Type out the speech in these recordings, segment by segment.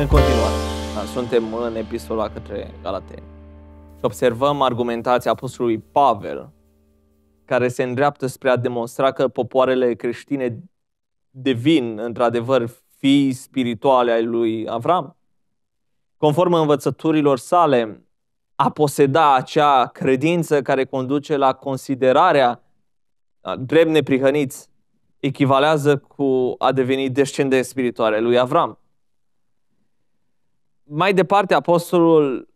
în continuare. Da, suntem în epistola către Galateni. Observăm argumentația apostolului Pavel, care se îndreaptă spre a demonstra că popoarele creștine devin, într-adevăr, fii spirituale ai lui Avram. Conform învățăturilor sale, a poseda acea credință care conduce la considerarea da, drept neprihăniți echivalează cu a deveni descendent spirituale lui Avram. Mai departe, apostolul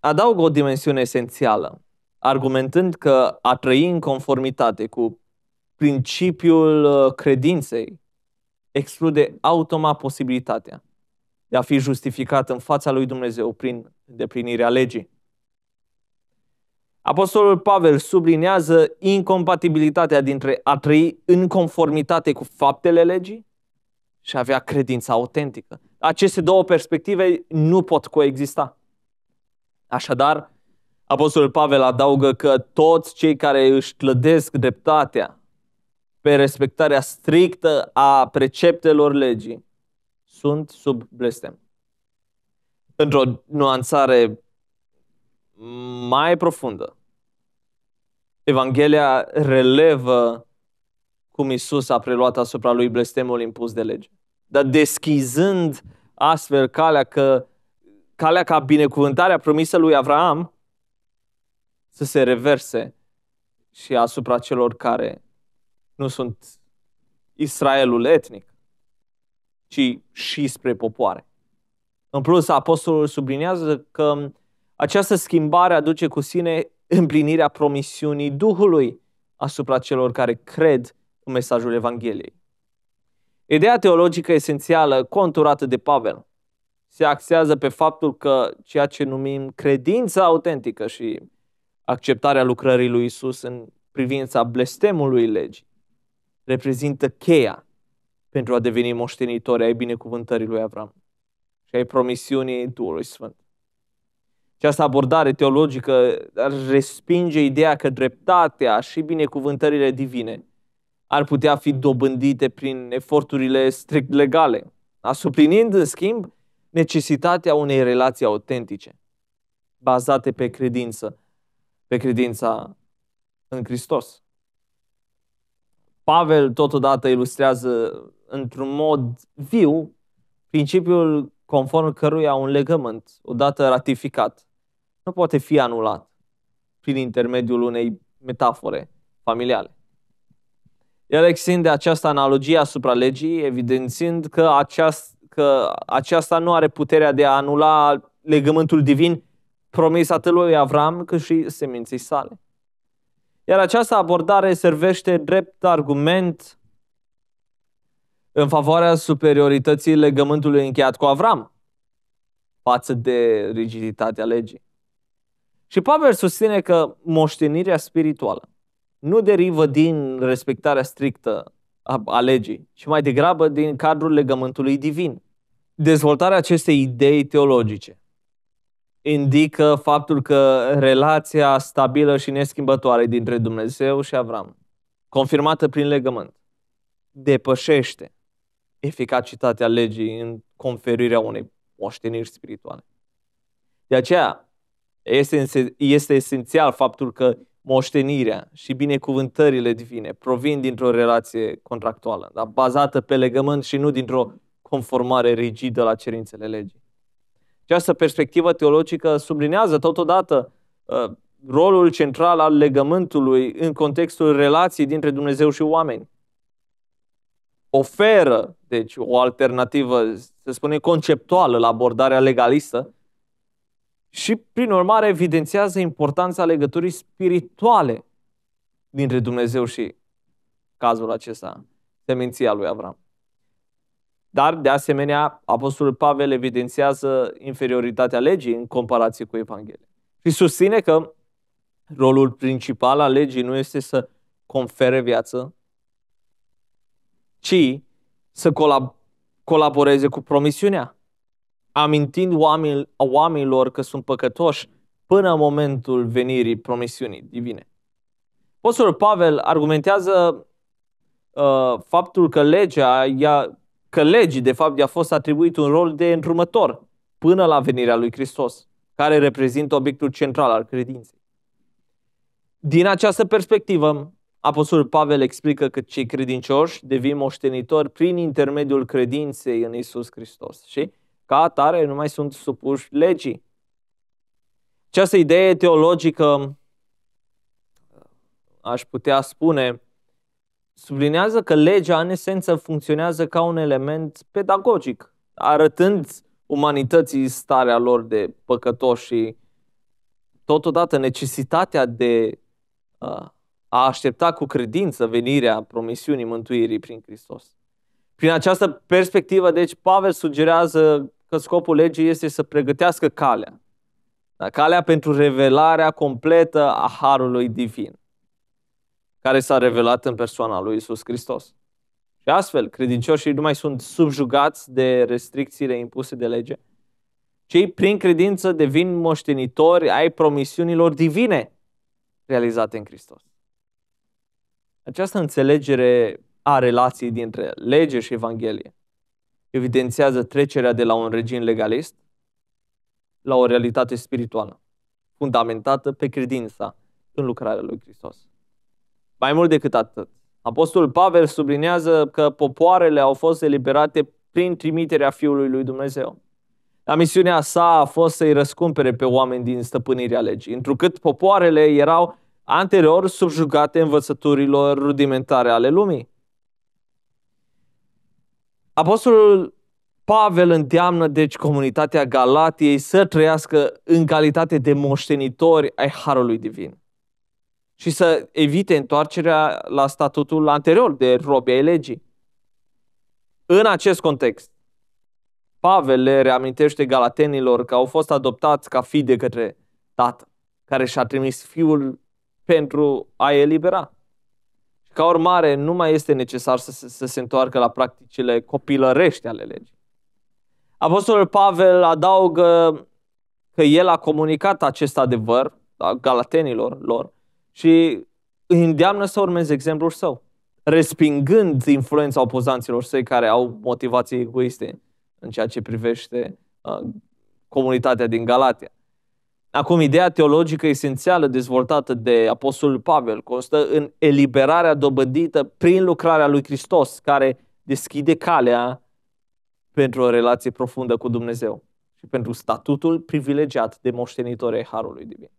adaugă o dimensiune esențială, argumentând că a trăi în conformitate cu principiul uh, credinței exclude automat posibilitatea de a fi justificat în fața lui Dumnezeu prin deplinirea legii. Apostolul Pavel sublinează incompatibilitatea dintre a trăi în conformitate cu faptele legii și avea credința autentică. Aceste două perspective nu pot coexista. Așadar, Apostolul Pavel adaugă că toți cei care își clădesc dreptatea pe respectarea strictă a preceptelor legii sunt sub blestem. Într-o nuanțare mai profundă, Evanghelia relevă cum Isus a preluat asupra lui blestemul impus de lege. Dar deschizând astfel calea că calea ca binecuvântarea promisă lui Avraam să se reverse și asupra celor care nu sunt Israelul etnic, ci și spre popoare. În plus, apostolul subliniază că această schimbare aduce cu sine împlinirea promisiunii Duhului asupra celor care cred în mesajul Evangheliei. Ideea teologică esențială conturată de Pavel se axează pe faptul că ceea ce numim credința autentică și acceptarea lucrării lui Isus în privința blestemului legii reprezintă cheia pentru a deveni moștenitori ai binecuvântării lui Avram și ai promisiunii Duhului Sfânt. Această abordare teologică respinge ideea că dreptatea și binecuvântările divine ar putea fi dobândite prin eforturile strict legale, asuplinind, în schimb, necesitatea unei relații autentice, bazate pe credință, pe credința în Hristos. Pavel totodată ilustrează într-un mod viu principiul conform căruia un legământ, odată ratificat, nu poate fi anulat prin intermediul unei metafore familiale. El extinde această analogie asupra legii, evidențiind că, aceast, că aceasta nu are puterea de a anula legământul divin promis atât lui Avram cât și seminții sale. Iar această abordare servește drept argument în favoarea superiorității legământului încheiat cu Avram față de rigiditatea legii. Și Pavel susține că moștenirea spirituală nu derivă din respectarea strictă a, a legii, ci mai degrabă din cadrul legământului divin. Dezvoltarea acestei idei teologice indică faptul că relația stabilă și neschimbătoare dintre Dumnezeu și Avram, confirmată prin legământ, depășește eficacitatea legii în conferirea unei moșteniri spirituale. De aceea, este, este esențial faptul că moștenirea și binecuvântările divine provin dintr-o relație contractuală, dar bazată pe legământ și nu dintr-o conformare rigidă la cerințele legii. Această perspectivă teologică sublinează totodată ă, rolul central al legământului în contextul relației dintre Dumnezeu și oameni. Oferă, deci, o alternativă, să spunem, conceptuală la abordarea legalistă, și, prin urmare, evidențiază importanța legăturii spirituale dintre Dumnezeu și cazul acesta, seminția lui Avram. Dar, de asemenea, Apostolul Pavel evidențiază inferioritatea legii în comparație cu Evanghelia. Și susține că rolul principal al legii nu este să confere viață, ci să colab- colaboreze cu promisiunea amintind oamenil, oamenilor că sunt păcătoși până în momentul venirii promisiunii divine. Apostolul Pavel argumentează uh, faptul că legea, ea, că legii de fapt i-a fost atribuit un rol de întrumător până la venirea lui Hristos, care reprezintă obiectul central al credinței. Din această perspectivă, Apostolul Pavel explică că cei credincioși devin moștenitori prin intermediul credinței în Isus Hristos. Și ca atare nu mai sunt supuși legii. Această idee teologică, aș putea spune, sublinează că legea în esență funcționează ca un element pedagogic, arătând umanității starea lor de păcătoși și totodată necesitatea de uh, a aștepta cu credință venirea promisiunii mântuirii prin Hristos. Prin această perspectivă, deci, Pavel sugerează că scopul legii este să pregătească calea. Da? Calea pentru revelarea completă a Harului Divin, care s-a revelat în persoana lui Isus Hristos. Și astfel, credincioșii nu mai sunt subjugați de restricțiile impuse de lege. Cei prin credință devin moștenitori ai promisiunilor divine realizate în Hristos. Această înțelegere a relației dintre lege și Evanghelie evidențiază trecerea de la un regim legalist la o realitate spirituală, fundamentată pe credința în lucrarea lui Hristos. Mai mult decât atât, Apostolul Pavel sublinează că popoarele au fost eliberate prin trimiterea Fiului lui Dumnezeu. La misiunea sa a fost să-i răscumpere pe oameni din stăpânirea legii, întrucât popoarele erau anterior subjugate învățăturilor rudimentare ale lumii. Apostolul Pavel îndeamnă deci comunitatea Galatiei să trăiască în calitate de moștenitori ai Harului Divin și să evite întoarcerea la statutul anterior de robe ai legii. În acest context, Pavel le reamintește galatenilor că au fost adoptați ca fi de către tată, care și-a trimis Fiul pentru a elibera. Ca urmare, nu mai este necesar să, se, să se întoarcă la practicile copilărești ale legii. Apostolul Pavel adaugă că el a comunicat acest adevăr da, galatenilor lor și îi îndeamnă să urmeze exemplul său, respingând influența opozanților săi care au motivații egoiste în ceea ce privește uh, comunitatea din Galatia. Acum, ideea teologică esențială dezvoltată de Apostolul Pavel constă în eliberarea dobândită prin lucrarea lui Hristos, care deschide calea pentru o relație profundă cu Dumnezeu și pentru statutul privilegiat de moștenitor ai Harului Divin.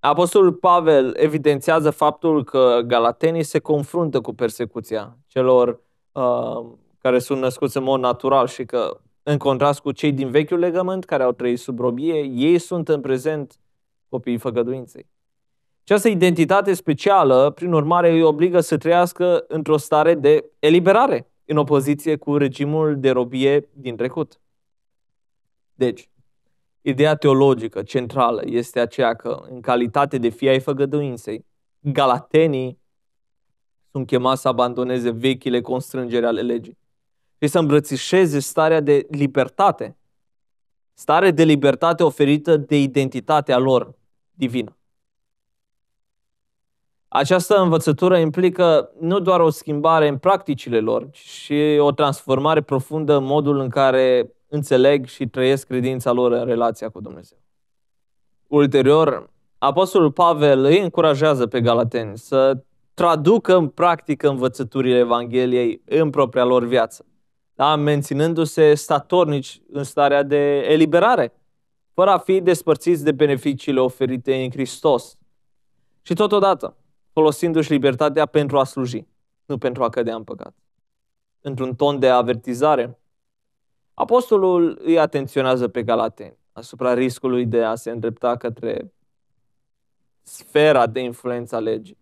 Apostolul Pavel evidențiază faptul că galatenii se confruntă cu persecuția celor uh, care sunt născuți în mod natural și că în contrast cu cei din vechiul legământ care au trăit sub robie, ei sunt în prezent copiii făgăduinței. Această identitate specială, prin urmare, îi obligă să trăiască într-o stare de eliberare, în opoziție cu regimul de robie din trecut. Deci, ideea teologică centrală este aceea că, în calitate de fii ai făgăduinței, galatenii sunt chemați să abandoneze vechile constrângeri ale legii și să îmbrățișeze starea de libertate, stare de libertate oferită de identitatea lor divină. Această învățătură implică nu doar o schimbare în practicile lor, ci și o transformare profundă în modul în care înțeleg și trăiesc credința lor în relația cu Dumnezeu. Ulterior, Apostolul Pavel îi încurajează pe galateni să traducă în practică învățăturile Evangheliei în propria lor viață da? menținându-se statornici în starea de eliberare, fără a fi despărțiți de beneficiile oferite în Hristos. Și totodată, folosindu-și libertatea pentru a sluji, nu pentru a cădea în păcat. Într-un ton de avertizare, apostolul îi atenționează pe galateni asupra riscului de a se îndrepta către sfera de influență a legii.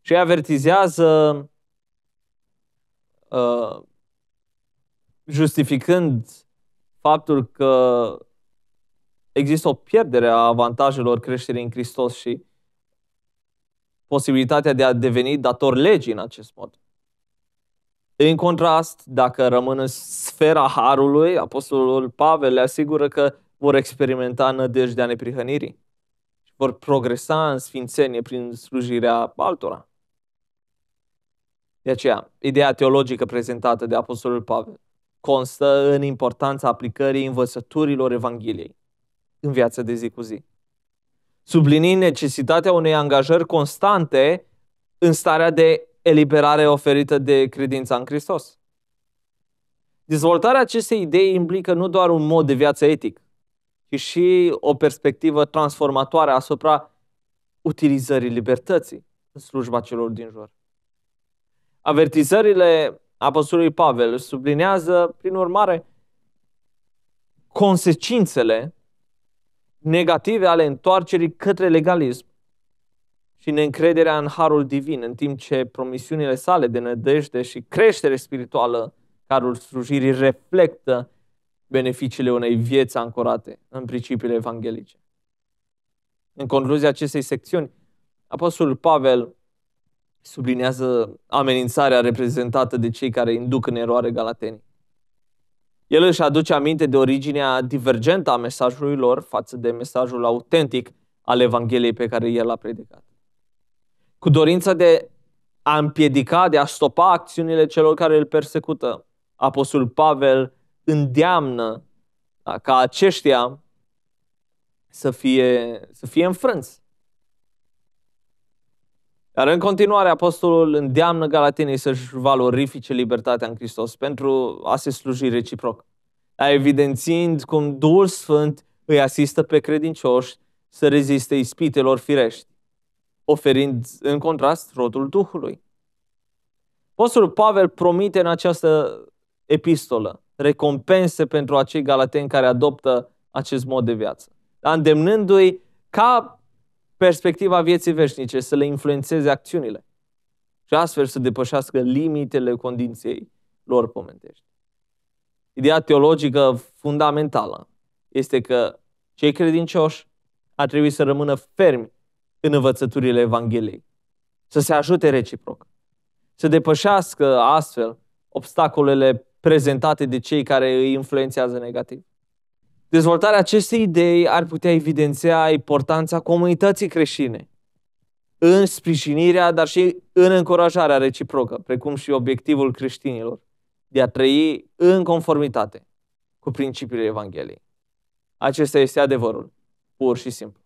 Și avertizează uh, justificând faptul că există o pierdere a avantajelor creșterii în Hristos și posibilitatea de a deveni dator legii în acest mod. În contrast, dacă rămân în sfera harului, Apostolul Pavel le asigură că vor experimenta nădejdea neprihănirii și vor progresa în sfințenie prin slujirea altora. De aceea, ideea teologică prezentată de Apostolul Pavel constă în importanța aplicării învățăturilor Evangheliei în viața de zi cu zi. Sublinind necesitatea unei angajări constante în starea de eliberare oferită de credința în Hristos. Dezvoltarea acestei idei implică nu doar un mod de viață etic, ci și o perspectivă transformatoare asupra utilizării libertății în slujba celor din jur. Avertizările Apostolului Pavel sublinează, prin urmare, consecințele negative ale întoarcerii către legalism și neîncrederea în harul divin, în timp ce promisiunile sale de nădejde și creștere spirituală, carul slujirii, reflectă beneficiile unei vieți ancorate în principiile evanghelice. În concluzia acestei secțiuni, Apostolul Pavel sublinează amenințarea reprezentată de cei care induc în eroare galatenii. El își aduce aminte de originea divergentă a mesajului lor față de mesajul autentic al Evangheliei pe care el a predicat. Cu dorința de a împiedica, de a stopa acțiunile celor care îl persecută, Apostol Pavel îndeamnă da, ca aceștia să fie, să fie înfrânți. Dar în continuare, apostolul îndeamnă galatenii să-și valorifice libertatea în Hristos pentru a se sluji reciproc, evidențiind cum Duhul Sfânt îi asistă pe credincioși să reziste ispitelor firești, oferind în contrast rodul Duhului. Apostolul Pavel promite în această epistolă recompense pentru acei galateni care adoptă acest mod de viață, îndemnându-i ca perspectiva vieții veșnice, să le influențeze acțiunile și astfel să depășească limitele condiției lor pământești. Ideea teologică fundamentală este că cei credincioși ar trebui să rămână fermi în învățăturile Evangheliei, să se ajute reciproc, să depășească astfel obstacolele prezentate de cei care îi influențează negativ. Dezvoltarea acestei idei ar putea evidenția importanța comunității creștine în sprijinirea, dar și în încurajarea reciprocă, precum și obiectivul creștinilor de a trăi în conformitate cu principiile Evangheliei. Acesta este adevărul, pur și simplu.